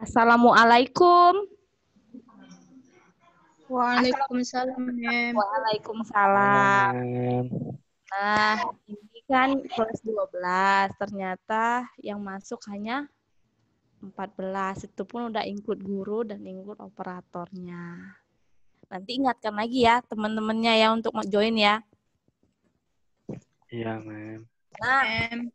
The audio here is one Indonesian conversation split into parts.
Assalamualaikum. Waalaikumsalam. Waalaikumsalam. Nah, ini kan kelas 12. Ternyata yang masuk hanya 14. Itu pun udah include guru dan include operatornya. Nanti ingatkan lagi ya teman-temannya ya untuk join ya. Iya, ma'am. Nah, ma'am.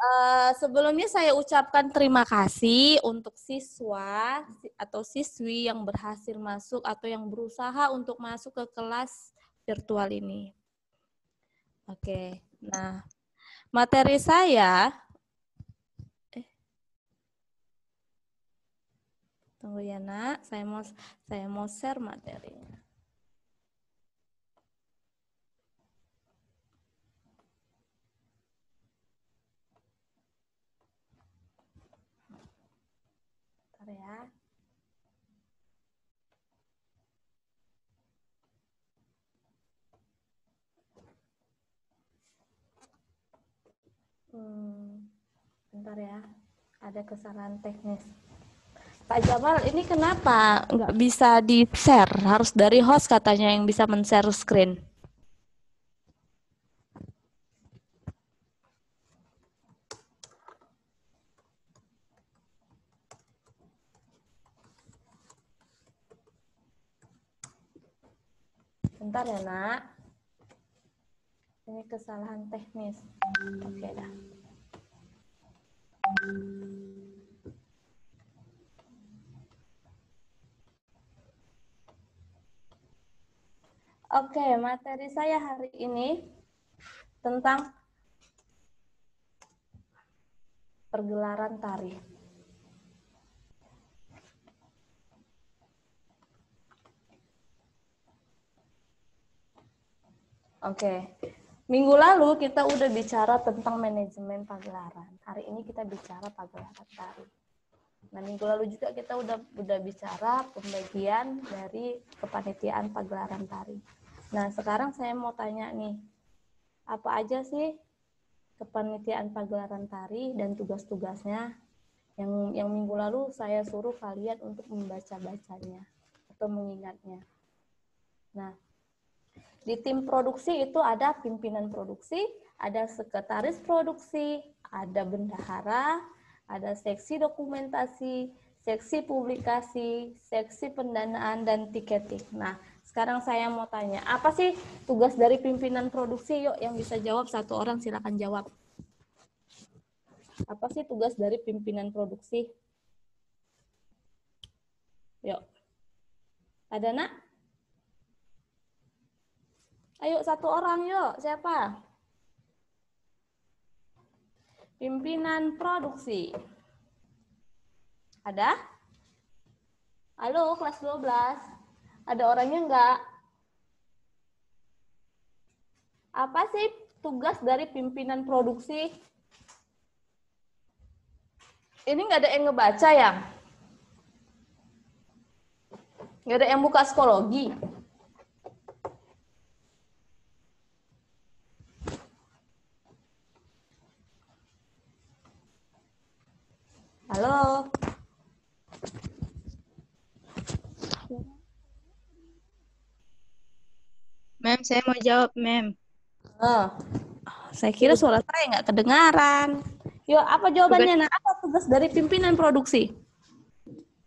Eh, sebelumnya saya ucapkan terima kasih untuk siswa atau siswi yang berhasil masuk atau yang berusaha untuk masuk ke kelas virtual ini. Oke, okay. nah materi saya eh, tunggu ya nak, saya mau saya mau share materinya. Hmm, bentar ya, ada kesalahan teknis. Pak Jamal, ini kenapa nggak bisa di-share? Harus dari host katanya yang bisa men-share screen. Bentar ya, Nak. Ini kesalahan teknis. Oke dah. Oke, okay, materi saya hari ini tentang pergelaran tari. Oke, okay. Minggu lalu kita udah bicara tentang manajemen pagelaran. Hari ini kita bicara pagelaran tari. Nah, minggu lalu juga kita udah udah bicara pembagian dari kepanitiaan pagelaran tari. Nah, sekarang saya mau tanya nih, apa aja sih kepanitiaan pagelaran tari dan tugas-tugasnya yang yang minggu lalu saya suruh kalian untuk membaca-bacanya atau mengingatnya. Nah, di tim produksi itu ada pimpinan produksi, ada sekretaris produksi, ada bendahara, ada seksi dokumentasi, seksi publikasi, seksi pendanaan, dan tiketing. Nah, sekarang saya mau tanya, apa sih tugas dari pimpinan produksi? Yuk, yang bisa jawab satu orang silakan jawab. Apa sih tugas dari pimpinan produksi? Yuk. Ada nak? Ayo satu orang yuk, siapa? Pimpinan produksi. Ada? Halo, kelas 12. Ada orangnya enggak? Apa sih tugas dari pimpinan produksi? Ini enggak ada yang ngebaca ya? Enggak ada yang buka psikologi? saya mau jawab, Mem. Oh, saya kira suara saya nggak kedengaran. Yo, apa jawabannya? Tugas. Nah, apa tugas dari pimpinan produksi?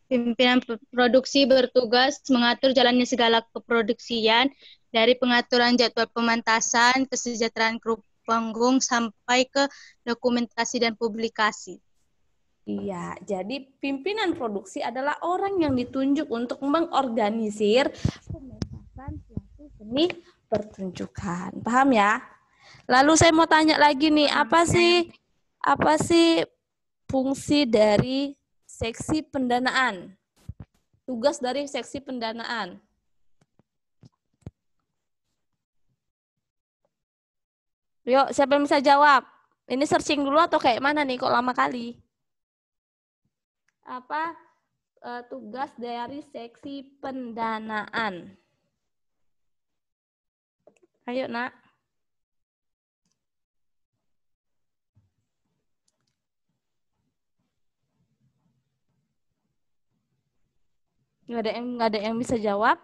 Pimpinan produksi bertugas mengatur jalannya segala keproduksian dari pengaturan jadwal pemantasan, kesejahteraan kru panggung sampai ke dokumentasi dan publikasi. Iya, jadi pimpinan produksi adalah orang yang ditunjuk untuk mengorganisir pementasan suatu seni pertunjukan. Paham ya? Lalu saya mau tanya lagi nih, apa sih apa sih fungsi dari seksi pendanaan? Tugas dari seksi pendanaan. Yuk, siapa yang bisa jawab? Ini searching dulu atau kayak mana nih kok lama kali? Apa eh, tugas dari seksi pendanaan? Ayo, Nak. Nggak ada yang nggak ada yang bisa jawab?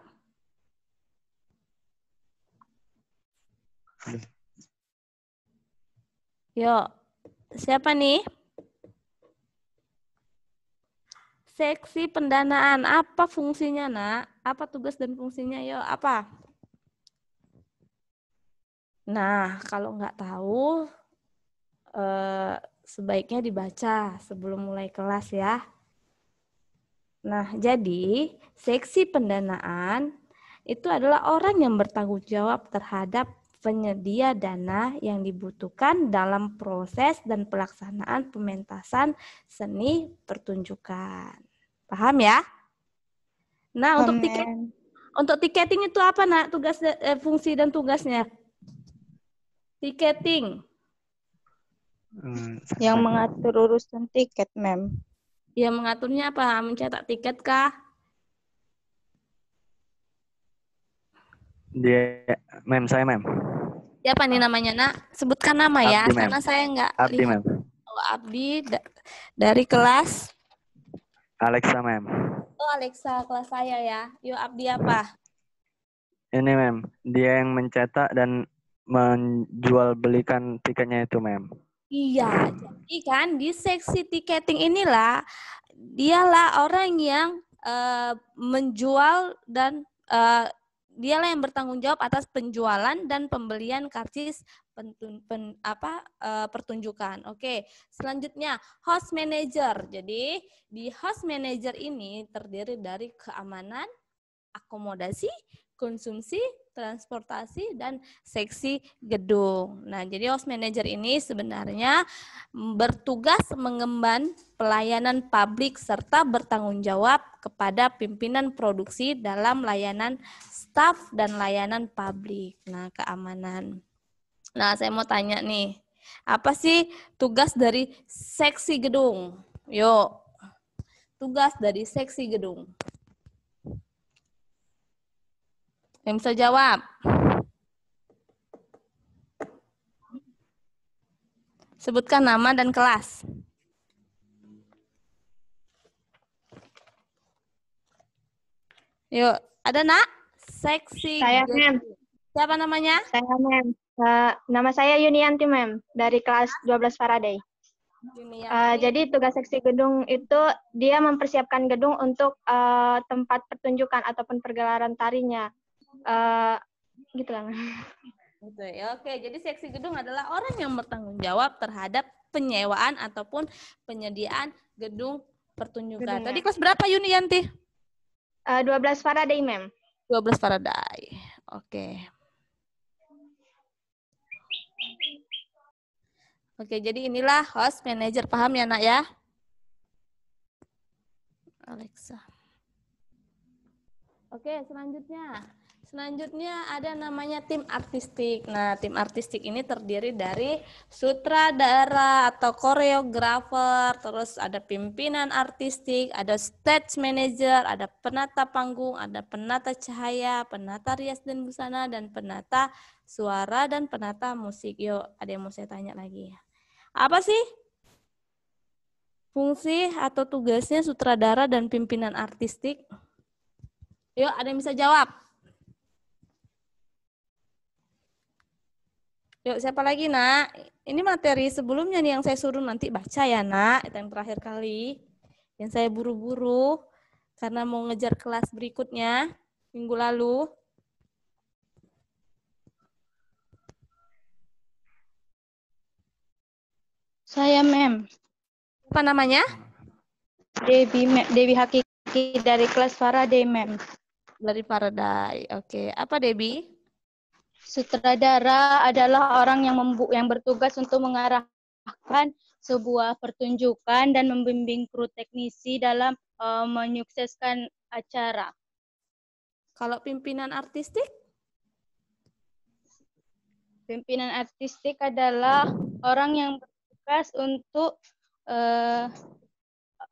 yo siapa nih? Seksi pendanaan, apa fungsinya nak? Apa tugas dan fungsinya? yo apa? Nah, kalau nggak tahu, eh, sebaiknya dibaca sebelum mulai kelas ya. Nah, jadi seksi pendanaan itu adalah orang yang bertanggung jawab terhadap penyedia dana yang dibutuhkan dalam proses dan pelaksanaan pementasan seni pertunjukan. Paham ya? Nah, Amen. untuk tiket untuk tiketing itu apa, Nak? Tugas eh, fungsi dan tugasnya? Tiketing. Hmm, yang mengatur urusan tiket, Mem. Yang mengaturnya apa? Mencetak tiket kah? Dia, Mem, saya Mem. Siapa ya, nih namanya, Nak? Sebutkan nama ya, Abdi, ya, karena saya nggak Abdi, Mem. Oh, Abdi da dari kelas? Alexa, Mem. Oh, Alexa, kelas saya ya. Yuk, Abdi apa? Ini, Mem. Dia yang mencetak dan menjual belikan tiketnya itu, Mem? Iya, jadi kan di seksi tiketing inilah dialah orang yang uh, menjual dan uh, dialah yang bertanggung jawab atas penjualan dan pembelian karcis pentun, pen, apa uh, pertunjukan. Oke, selanjutnya host manager. Jadi di host manager ini terdiri dari keamanan, akomodasi, konsumsi, transportasi, dan seksi gedung. Nah, jadi host manager ini sebenarnya bertugas mengemban pelayanan publik serta bertanggung jawab kepada pimpinan produksi dalam layanan staff dan layanan publik. Nah, keamanan. Nah, saya mau tanya nih, apa sih tugas dari seksi gedung? Yuk, tugas dari seksi gedung. Yang bisa jawab? Sebutkan nama dan kelas. Yuk, ada nak? Seksi. Saya, Mem. Siapa namanya? Saya, Mem. Uh, nama saya Yunianti, Mem. Dari kelas 12 Faraday. Uh, jadi tugas seksi gedung itu dia mempersiapkan gedung untuk uh, tempat pertunjukan ataupun pergelaran tarinya. Eh, gitu lah. Gitu ya. Oke, jadi seksi gedung adalah orang yang bertanggung jawab terhadap penyewaan ataupun penyediaan gedung pertunjukan. Gedungnya. Tadi kelas berapa Yuni Yanti? Uh, eh, 12 Faraday, Mem. 12 Faraday. Oke. Oke, jadi inilah host manager paham ya, Nak ya? Alexa. Oke, selanjutnya Selanjutnya ada namanya tim artistik. Nah, tim artistik ini terdiri dari sutradara atau koreografer, terus ada pimpinan artistik, ada stage manager, ada penata panggung, ada penata cahaya, penata rias dan busana, dan penata suara dan penata musik. Yuk, ada yang mau saya tanya lagi ya. Apa sih fungsi atau tugasnya sutradara dan pimpinan artistik? Yuk, ada yang bisa jawab? Yuk, siapa lagi, Nak? Ini materi sebelumnya nih yang saya suruh nanti baca ya, Nak. Itu yang terakhir kali. Yang saya buru-buru karena mau ngejar kelas berikutnya minggu lalu. Saya, Mem. Apa namanya? Debi, Dewi Hakiki dari kelas Faraday, Mem. Dari Faraday. Oke, okay. apa Debbie? Sutradara adalah orang yang membu yang bertugas untuk mengarahkan sebuah pertunjukan dan membimbing kru teknisi dalam uh, menyukseskan acara. Kalau pimpinan artistik? Pimpinan artistik adalah orang yang bertugas untuk uh,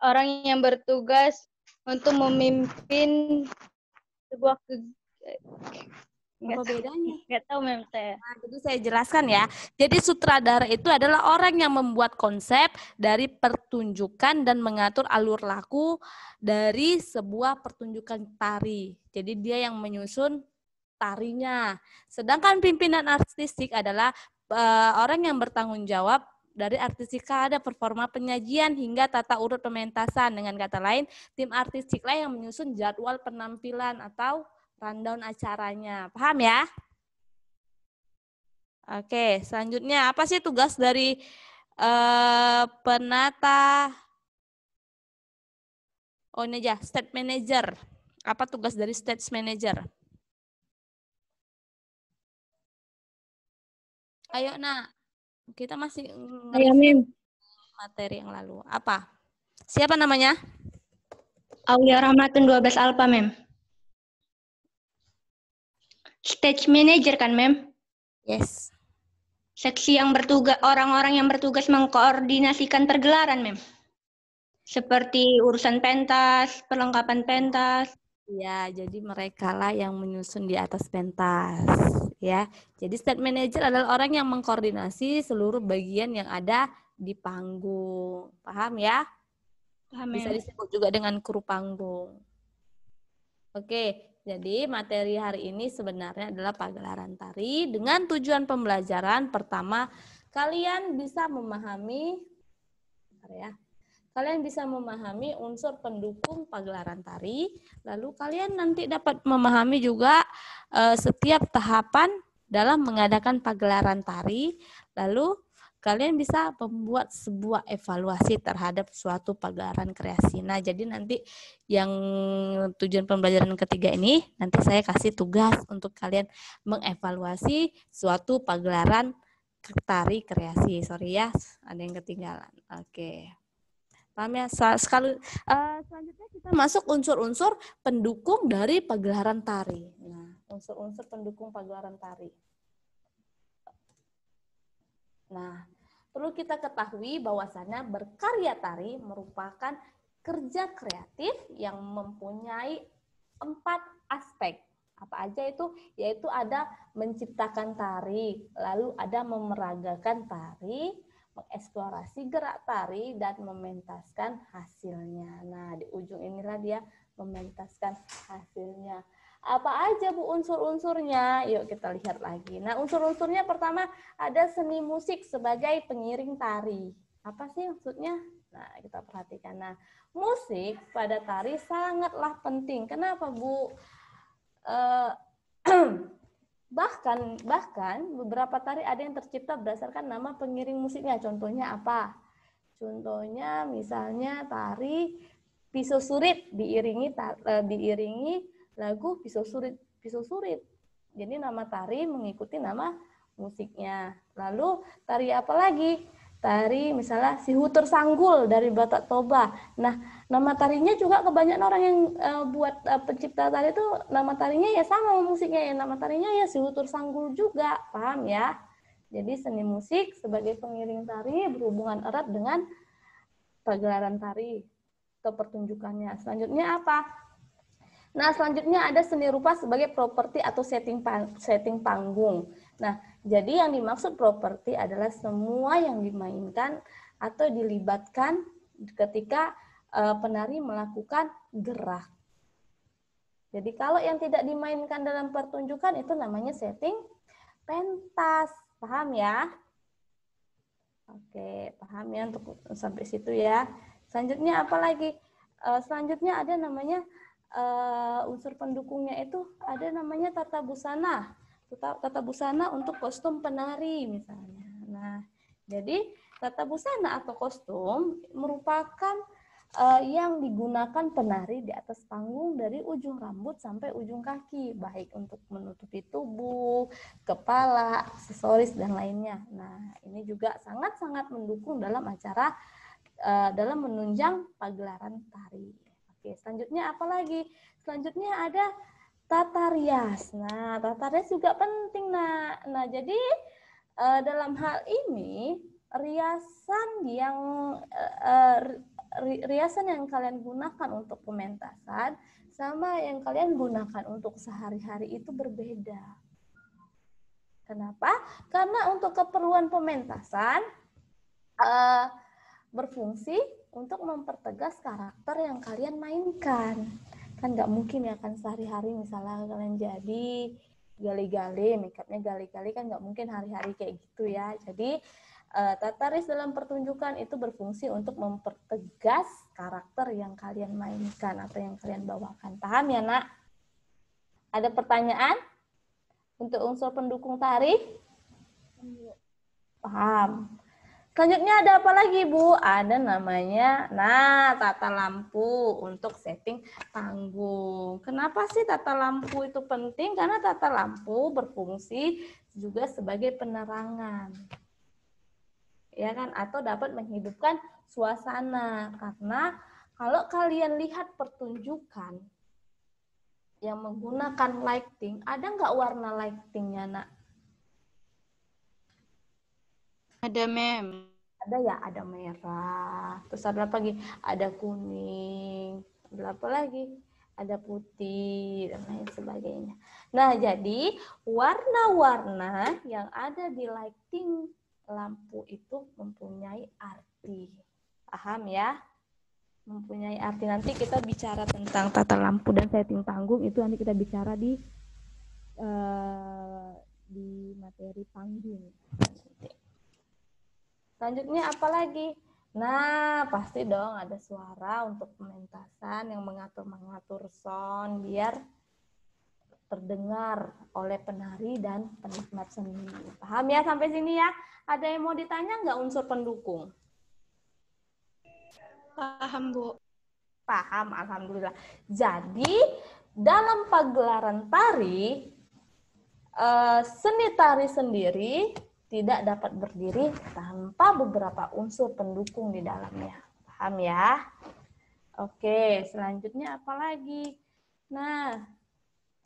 orang yang bertugas untuk memimpin sebuah Nggak apa bedanya? Nggak tahu memang saya. Nah, jadi saya jelaskan ya. Jadi sutradara itu adalah orang yang membuat konsep dari pertunjukan dan mengatur alur laku dari sebuah pertunjukan tari. Jadi dia yang menyusun tarinya. Sedangkan pimpinan artistik adalah uh, orang yang bertanggung jawab dari artistika ada performa penyajian hingga tata urut pementasan. Dengan kata lain, tim artistiklah yang menyusun jadwal penampilan atau rundown acaranya. Paham ya? Oke, selanjutnya apa sih tugas dari uh, penata Oh ini aja, state manager. Apa tugas dari state manager? Ayo nak, kita masih Ayo, materi yang lalu. Apa? Siapa namanya? Aulia Rahmatun 12 Alpha Mem stage manager kan, Mem? Yes. Seksi yang bertugas orang-orang yang bertugas mengkoordinasikan pergelaran, Mem. Seperti urusan pentas, perlengkapan pentas. Ya, jadi mereka lah yang menyusun di atas pentas, ya. Jadi stage manager adalah orang yang mengkoordinasi seluruh bagian yang ada di panggung. Paham ya? Paham. Bisa disebut juga dengan kru panggung. Oke, jadi materi hari ini sebenarnya adalah pagelaran tari dengan tujuan pembelajaran pertama kalian bisa memahami ya. Kalian bisa memahami unsur pendukung pagelaran tari, lalu kalian nanti dapat memahami juga eh, setiap tahapan dalam mengadakan pagelaran tari, lalu kalian bisa membuat sebuah evaluasi terhadap suatu pagelaran kreasi. Nah, jadi nanti yang tujuan pembelajaran ketiga ini nanti saya kasih tugas untuk kalian mengevaluasi suatu pagelaran tari kreasi. Sorry ya, ada yang ketinggalan. Oke. Paham ya? Sekali uh, selanjutnya kita masuk unsur-unsur pendukung dari pagelaran tari. Nah, unsur-unsur pendukung pagelaran tari. Nah, perlu kita ketahui bahwasannya berkarya tari merupakan kerja kreatif yang mempunyai empat aspek. Apa aja itu? Yaitu ada menciptakan tari, lalu ada memeragakan tari, mengeksplorasi gerak tari, dan mementaskan hasilnya. Nah, di ujung inilah dia mementaskan hasilnya. Apa aja Bu unsur-unsurnya? Yuk kita lihat lagi. Nah, unsur-unsurnya pertama ada seni musik sebagai pengiring tari. Apa sih maksudnya? Nah, kita perhatikan. Nah, musik pada tari sangatlah penting. Kenapa, Bu? Eh, bahkan bahkan beberapa tari ada yang tercipta berdasarkan nama pengiring musiknya. Contohnya apa? Contohnya misalnya tari pisau surit diiringi eh, diiringi lagu Pisau Surit, Pisau Surit. Jadi nama tari mengikuti nama musiknya. Lalu tari apa lagi? Tari misalnya si Huter Sanggul dari Batak Toba. Nah, nama tarinya juga kebanyakan orang yang uh, buat uh, pencipta tari itu nama tarinya ya sama musiknya ya nama tarinya ya si Huter Sanggul juga, paham ya? Jadi seni musik sebagai pengiring tari berhubungan erat dengan pagelaran tari atau pertunjukannya. Selanjutnya apa? Nah, selanjutnya ada seni rupa sebagai properti atau setting pan setting panggung. Nah, jadi yang dimaksud properti adalah semua yang dimainkan atau dilibatkan ketika uh, penari melakukan gerak. Jadi kalau yang tidak dimainkan dalam pertunjukan itu namanya setting pentas. Paham ya? Oke, paham ya untuk sampai situ ya. Selanjutnya apa lagi? Eh, selanjutnya ada namanya uh, unsur pendukungnya itu ada namanya tata busana, tata, tata busana untuk kostum penari misalnya. Nah, jadi tata busana atau kostum merupakan uh, yang digunakan penari di atas panggung dari ujung rambut sampai ujung kaki, baik untuk menutupi tubuh, kepala, aksesoris dan lainnya. Nah, ini juga sangat-sangat mendukung dalam acara eh, dalam menunjang pagelaran tari. Oke, selanjutnya apa lagi? Selanjutnya ada tata rias. Nah, tata rias juga penting, nak. Nah, jadi eh, dalam hal ini riasan yang eh, eh, riasan yang kalian gunakan untuk pementasan sama yang kalian gunakan untuk sehari-hari itu berbeda. Kenapa? Karena untuk keperluan pementasan berfungsi untuk mempertegas karakter yang kalian mainkan. Kan nggak mungkin ya kan sehari-hari misalnya kalian jadi gali-gali, makeupnya gali-gali kan nggak mungkin hari-hari kayak gitu ya. Jadi uh, tata ris dalam pertunjukan itu berfungsi untuk mempertegas karakter yang kalian mainkan atau yang kalian bawakan. Paham ya, Nak? Ada pertanyaan untuk unsur pendukung tari? Iya. Paham. Selanjutnya ada apa lagi, Bu? Ada namanya, nah, tata lampu untuk setting panggung. Kenapa sih tata lampu itu penting? Karena tata lampu berfungsi juga sebagai penerangan. Ya kan? Atau dapat menghidupkan suasana. Karena kalau kalian lihat pertunjukan yang menggunakan lighting, ada nggak warna lightingnya, nak? Ada mem. Ada ya, ada merah. Terus ada apa lagi? Ada kuning. Berapa lagi? Ada putih dan lain sebagainya. Nah, jadi warna-warna yang ada di lighting lampu itu mempunyai arti. Paham ya? Mempunyai arti. Nanti kita bicara tentang tata lampu dan setting panggung itu nanti kita bicara di uh, di materi panggung. Selanjutnya apa lagi? Nah, pasti dong ada suara untuk pementasan yang mengatur-mengatur sound biar terdengar oleh penari dan penikmat seni. Paham ya sampai sini ya? Ada yang mau ditanya nggak unsur pendukung? Paham, Bu. Paham, Alhamdulillah. Jadi, dalam pagelaran tari, eh, seni tari sendiri tidak dapat berdiri tanpa beberapa unsur pendukung di dalamnya. Paham ya? Oke, selanjutnya apa lagi? Nah,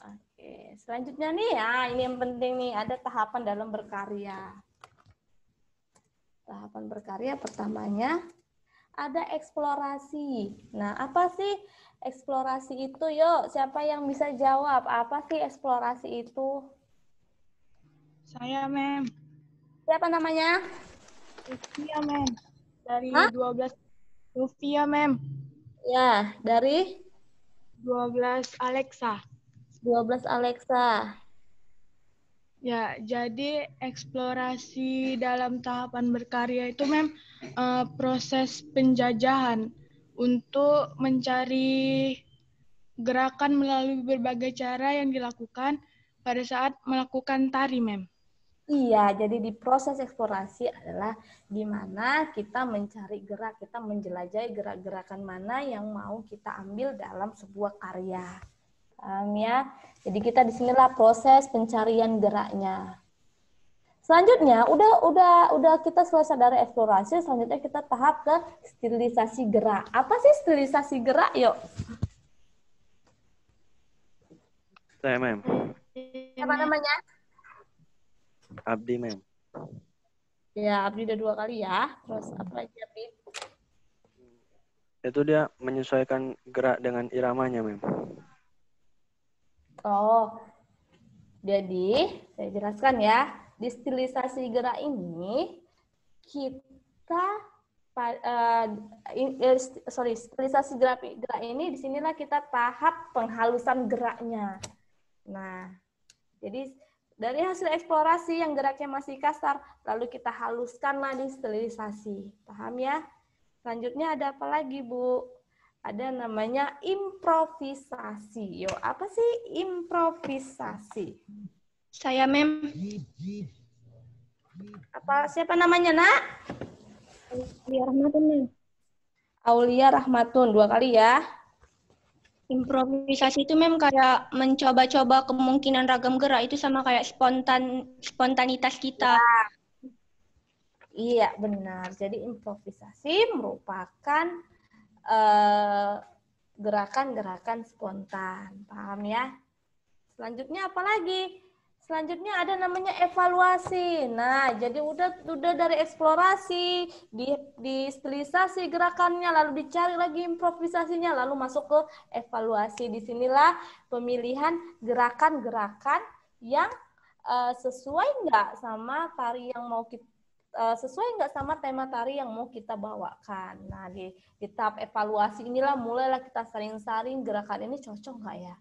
oke, selanjutnya nih ya, ini yang penting nih, ada tahapan dalam berkarya. Tahapan berkarya pertamanya ada eksplorasi. Nah, apa sih eksplorasi itu? Yuk, siapa yang bisa jawab? Apa sih eksplorasi itu? Saya, Mem. Siapa namanya? Lufia, Mem. Dari Hah? 12 Lufia, Mem. Ya, dari 12 Alexa. 12 Alexa. Ya, jadi eksplorasi dalam tahapan berkarya itu mem uh, proses penjajahan untuk mencari gerakan melalui berbagai cara yang dilakukan pada saat melakukan tari mem. Iya, jadi di proses eksplorasi adalah gimana kita mencari gerak, kita menjelajahi gerak-gerakan mana yang mau kita ambil dalam sebuah karya. Um, ya? Jadi kita di sinilah proses pencarian geraknya. Selanjutnya, udah udah udah kita selesai dari eksplorasi, selanjutnya kita tahap ke stilisasi gerak. Apa sih stilisasi gerak, yuk? Saya, Apa namanya? Abdi, Mem. Ya, Abdi udah dua kali ya. Terus apa lagi Abdi? Itu dia menyesuaikan gerak dengan iramanya, Mem. Oh, jadi saya jelaskan ya. distilisasi gerak ini, kita uh, sorry stilisasi gerak gerak ini disinilah kita tahap penghalusan geraknya. Nah, jadi dari hasil eksplorasi yang geraknya masih kasar, lalu kita haluskan lagi sterilisasi. Paham ya? Selanjutnya ada apa lagi, Bu? Ada namanya improvisasi. Yo, apa sih improvisasi? Saya, Mem. Apa siapa namanya, Nak? Aulia Rahmatun, Aulia Rahmatun, dua kali ya. Improvisasi itu memang kayak mencoba-coba kemungkinan ragam gerak itu sama kayak spontan spontanitas kita. Iya, iya benar. Jadi improvisasi merupakan eh, gerakan-gerakan uh, spontan. Paham ya? Selanjutnya apa lagi? Selanjutnya ada namanya evaluasi. Nah, jadi udah udah dari eksplorasi, di, di gerakannya, lalu dicari lagi improvisasinya, lalu masuk ke evaluasi. Disinilah pemilihan gerakan-gerakan yang uh, sesuai nggak sama tari yang mau kita eh, sesuai nggak sama tema tari yang mau kita bawakan. Nah di, di tahap evaluasi inilah mulailah kita saring-saring gerakan ini cocok nggak ya,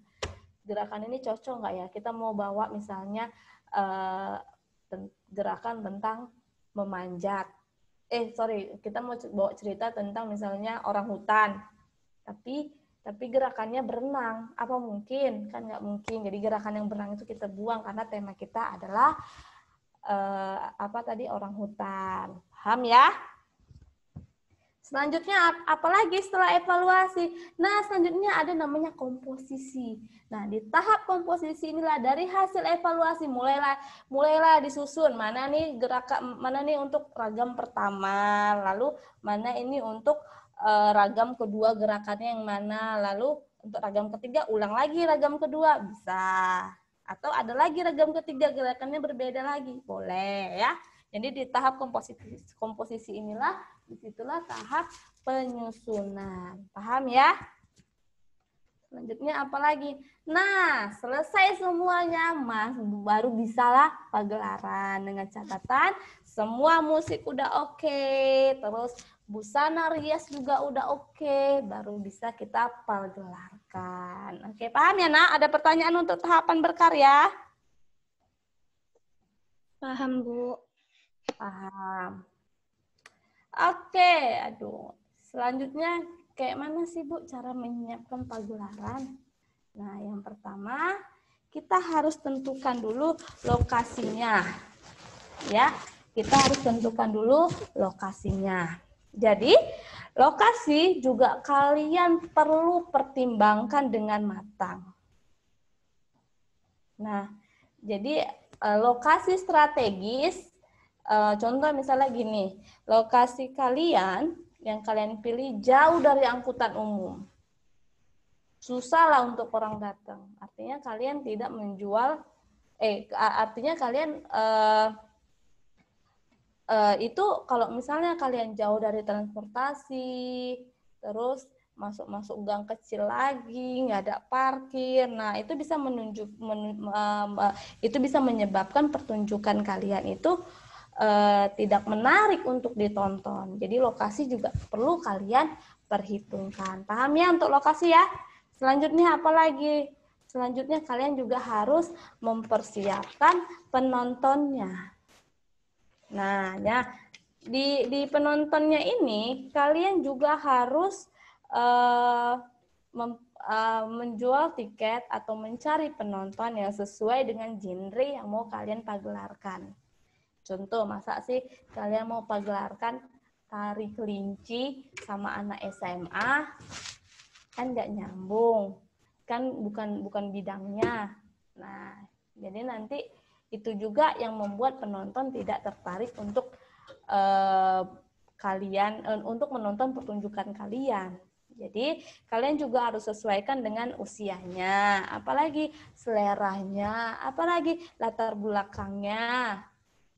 gerakan ini cocok nggak ya? Kita mau bawa misalnya uh, gerakan tentang memanjat. Eh sorry, kita mau bawa cerita tentang misalnya orang hutan, tapi tapi gerakannya berenang. Apa mungkin? Kan nggak mungkin. Jadi gerakan yang berenang itu kita buang karena tema kita adalah uh, apa tadi orang hutan. Paham ya? Selanjutnya apalagi setelah evaluasi? Nah, selanjutnya ada namanya komposisi. Nah, di tahap komposisi inilah dari hasil evaluasi mulailah mulailah disusun mana nih gerak mana nih untuk ragam pertama, lalu mana ini untuk eh, ragam kedua gerakannya yang mana, lalu untuk ragam ketiga ulang lagi ragam kedua bisa. Atau ada lagi ragam ketiga gerakannya berbeda lagi, boleh ya. Jadi di tahap komposisi komposisi inilah Disitulah tahap penyusunan. Paham ya? Selanjutnya apa lagi? Nah, selesai semuanya, Mas. Baru bisalah pagelaran dengan catatan semua musik udah oke, okay, terus busana rias juga udah oke, okay, baru bisa kita pagelarkan. Oke, okay, paham ya, Nak? Ada pertanyaan untuk tahapan berkarya? Paham, Bu. Paham. Oke, aduh. Selanjutnya kayak mana sih Bu cara menyiapkan pagelaran? Nah, yang pertama kita harus tentukan dulu lokasinya. Ya, kita harus tentukan dulu lokasinya. Jadi, lokasi juga kalian perlu pertimbangkan dengan matang. Nah, jadi eh, lokasi strategis Uh, contoh misalnya gini, lokasi kalian yang kalian pilih jauh dari angkutan umum. susah lah untuk orang datang. Artinya kalian tidak menjual, eh artinya kalian uh, uh, itu kalau misalnya kalian jauh dari transportasi, terus masuk-masuk gang kecil lagi, nggak ada parkir. Nah, itu bisa menunjuk men, uh, itu bisa menyebabkan pertunjukan kalian itu eh, tidak menarik untuk ditonton. Jadi lokasi juga perlu kalian perhitungkan. Paham ya untuk lokasi ya? Selanjutnya apa lagi? Selanjutnya kalian juga harus mempersiapkan penontonnya. Nah, ya di di penontonnya ini kalian juga harus uh, mem, uh, menjual tiket atau mencari penonton yang sesuai dengan genre yang mau kalian pagelarkan. Contoh, masa sih kalian mau pagelarkan tari kelinci sama anak SMA? Kan nggak nyambung. Kan bukan bukan bidangnya. Nah, jadi nanti itu juga yang membuat penonton tidak tertarik untuk eh, kalian eh, untuk menonton pertunjukan kalian. Jadi kalian juga harus sesuaikan dengan usianya, apalagi seleranya, apalagi latar belakangnya,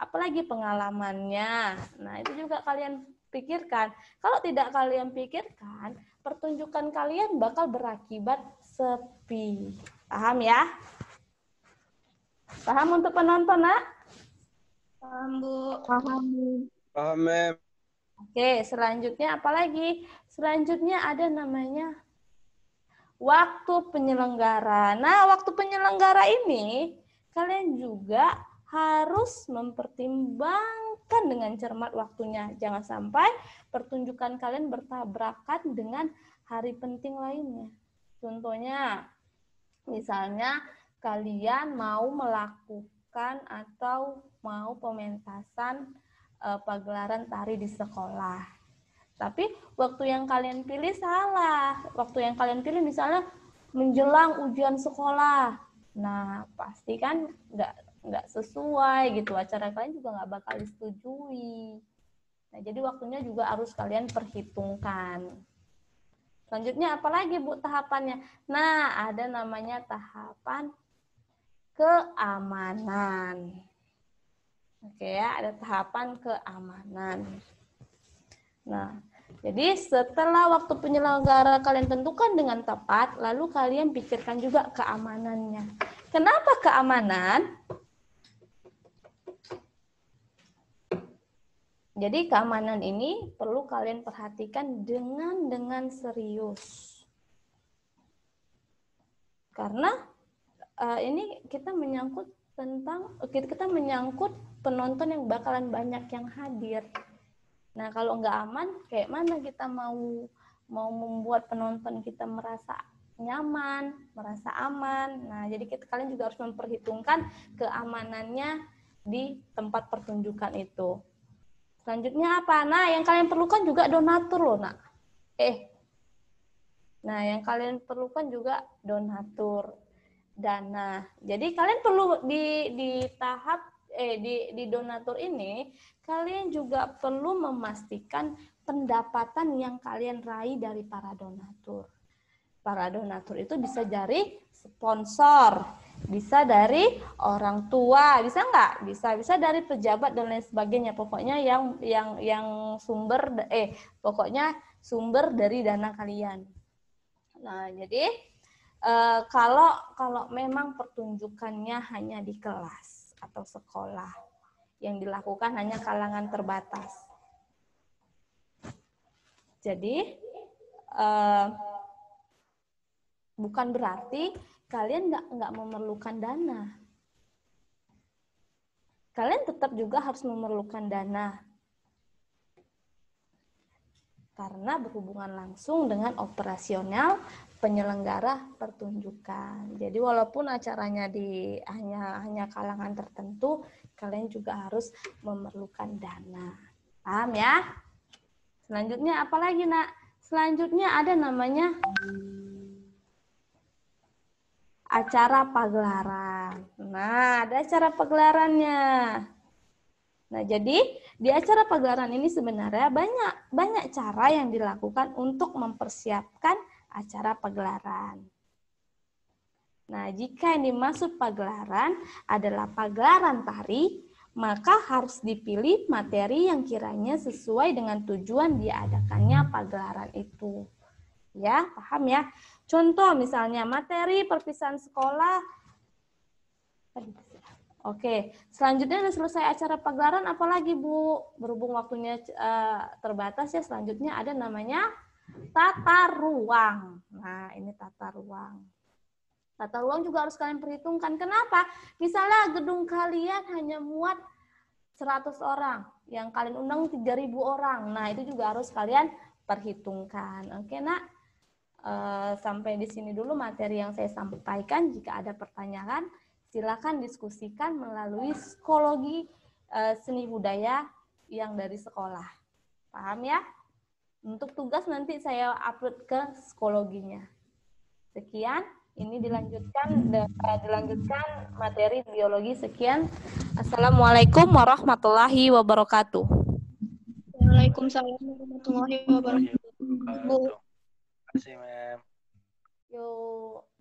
apalagi pengalamannya. Nah, itu juga kalian pikirkan. Kalau tidak kalian pikirkan, pertunjukan kalian bakal berakibat sepi. Paham ya? Paham untuk penonton, Nak? Paham, Bu. Paham. Paham, Mem. Oke, selanjutnya apa lagi? Selanjutnya ada namanya waktu penyelenggara. Nah, waktu penyelenggara ini kalian juga harus mempertimbangkan dengan cermat waktunya. Jangan sampai pertunjukan kalian bertabrakan dengan hari penting lainnya. Contohnya, misalnya kalian mau melakukan atau mau pementasan e, pagelaran tari di sekolah. Tapi waktu yang kalian pilih salah. Waktu yang kalian pilih misalnya menjelang ujian sekolah. Nah, pasti kan nggak nggak sesuai gitu acara kalian juga nggak bakal disetujui nah jadi waktunya juga harus kalian perhitungkan selanjutnya apalagi bu tahapannya nah ada namanya tahapan keamanan oke ya ada tahapan keamanan nah jadi setelah waktu penyelenggara kalian tentukan dengan tepat, lalu kalian pikirkan juga keamanannya. Kenapa keamanan? Jadi keamanan ini perlu kalian perhatikan dengan dengan serius. Karena uh, ini kita menyangkut tentang kita menyangkut penonton yang bakalan banyak yang hadir. Nah, kalau nggak aman, kayak mana kita mau mau membuat penonton kita merasa nyaman, merasa aman. Nah, jadi kita kalian juga harus memperhitungkan keamanannya di tempat pertunjukan itu. Selanjutnya apa? Nah, yang kalian perlukan juga donatur loh, nak. Eh. Nah, yang kalian perlukan juga donatur dana. Jadi kalian perlu di di tahap eh di di donatur ini kalian juga perlu memastikan pendapatan yang kalian raih dari para donatur. Para donatur itu bisa dari sponsor, bisa dari orang tua, bisa nggak? Bisa, bisa dari pejabat dan lain sebagainya. Pokoknya yang yang yang sumber eh pokoknya sumber dari dana kalian. Nah, jadi eh, kalau kalau memang pertunjukannya hanya di kelas atau sekolah yang dilakukan hanya kalangan terbatas. Jadi eh, bukan berarti kalian nggak nggak memerlukan dana. Kalian tetap juga harus memerlukan dana karena berhubungan langsung dengan operasional penyelenggara pertunjukan. Jadi walaupun acaranya di hanya hanya kalangan tertentu, kalian juga harus memerlukan dana. Paham ya? Selanjutnya apa lagi, Nak? Selanjutnya ada namanya acara pagelaran. Nah, ada acara pagelarannya. Nah, jadi di acara pagelaran ini sebenarnya banyak banyak cara yang dilakukan untuk mempersiapkan acara pagelaran. Nah, jika yang dimaksud pagelaran adalah pagelaran tari, maka harus dipilih materi yang kiranya sesuai dengan tujuan diadakannya pagelaran itu. Ya, paham ya? Contoh misalnya materi perpisahan sekolah. Oke, selanjutnya selesai acara pagelaran apalagi Bu? Berhubung waktunya eh, terbatas ya, selanjutnya ada namanya tata ruang. Nah, ini tata ruang. Tata ruang juga harus kalian perhitungkan. Kenapa? Misalnya gedung kalian hanya muat 100 orang, yang kalian undang 3000 orang. Nah, itu juga harus kalian perhitungkan. Oke, Nak? Eh, sampai di sini dulu materi yang saya sampaikan. Jika ada pertanyaan, silakan diskusikan melalui psikologi eh, seni budaya yang dari sekolah. Paham ya? Untuk tugas nanti saya upload ke psikologinya. Sekian, ini dilanjutkan eh, dilanjutkan materi biologi sekian. Assalamualaikum warahmatullahi wabarakatuh. Waalaikumsalam warahmatullahi wabarakatuh kasih, Mem. Yuk.